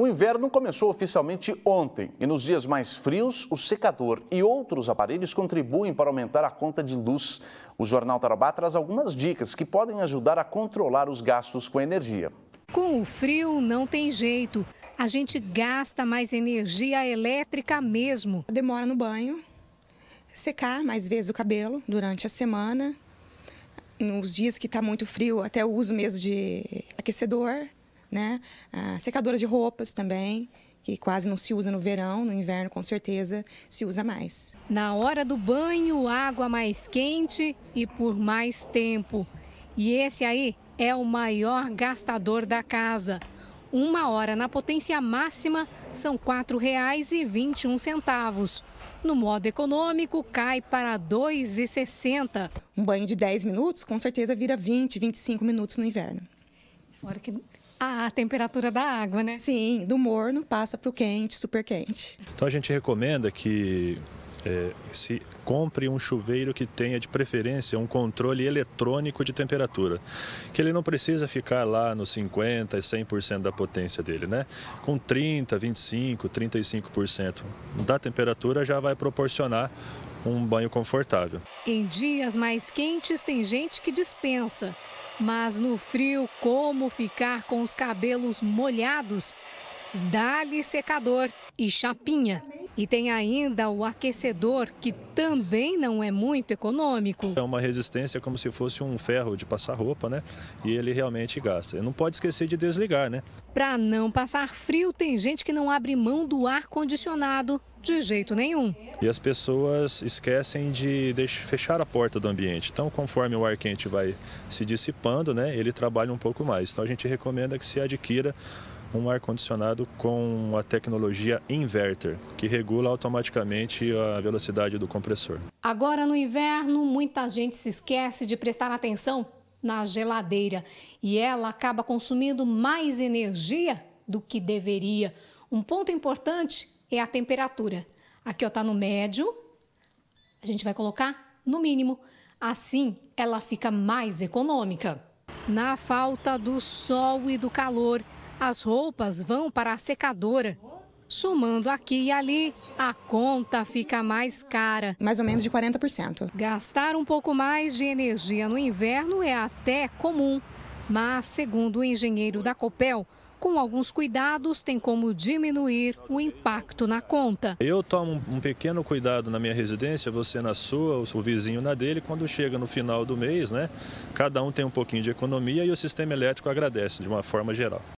O inverno começou oficialmente ontem e nos dias mais frios, o secador e outros aparelhos contribuem para aumentar a conta de luz. O Jornal Tarabá traz algumas dicas que podem ajudar a controlar os gastos com energia. Com o frio, não tem jeito. A gente gasta mais energia elétrica mesmo. Demora no banho, secar mais vezes o cabelo durante a semana. Nos dias que está muito frio, até o uso mesmo de aquecedor né? Ah, secadora de roupas também que quase não se usa no verão, no inverno com certeza se usa mais. Na hora do banho, água mais quente e por mais tempo. E esse aí é o maior gastador da casa. Uma hora na potência máxima são R$ 4,21. No modo econômico, cai para 2,60. Um banho de 10 minutos, com certeza vira 20, 25 minutos no inverno. Fora que a temperatura da água, né? Sim, do morno passa para o quente, super quente. Então a gente recomenda que é, se compre um chuveiro que tenha de preferência um controle eletrônico de temperatura, que ele não precisa ficar lá nos 50 e 100% da potência dele, né? Com 30, 25, 35% da temperatura já vai proporcionar um banho confortável. Em dias mais quentes tem gente que dispensa, mas no frio como ficar com os cabelos molhados? Dá-lhe secador e chapinha. E tem ainda o aquecedor, que também não é muito econômico. É uma resistência como se fosse um ferro de passar roupa, né? E ele realmente gasta. E não pode esquecer de desligar, né? Para não passar frio, tem gente que não abre mão do ar-condicionado de jeito nenhum. E as pessoas esquecem de fechar a porta do ambiente. Então, conforme o ar quente vai se dissipando, né, ele trabalha um pouco mais. Então, a gente recomenda que se adquira um ar-condicionado com a tecnologia inverter, que regula automaticamente a velocidade do compressor. Agora no inverno, muita gente se esquece de prestar atenção na geladeira e ela acaba consumindo mais energia do que deveria. Um ponto importante é a temperatura. Aqui ó, tá no médio, a gente vai colocar no mínimo. Assim, ela fica mais econômica. Na falta do sol e do calor, as roupas vão para a secadora. Somando aqui e ali, a conta fica mais cara. Mais ou menos de 40%. Gastar um pouco mais de energia no inverno é até comum. Mas, segundo o engenheiro da Copel, com alguns cuidados, tem como diminuir o impacto na conta. Eu tomo um pequeno cuidado na minha residência, você na sua, o vizinho na dele. Quando chega no final do mês, né, cada um tem um pouquinho de economia e o sistema elétrico agradece de uma forma geral.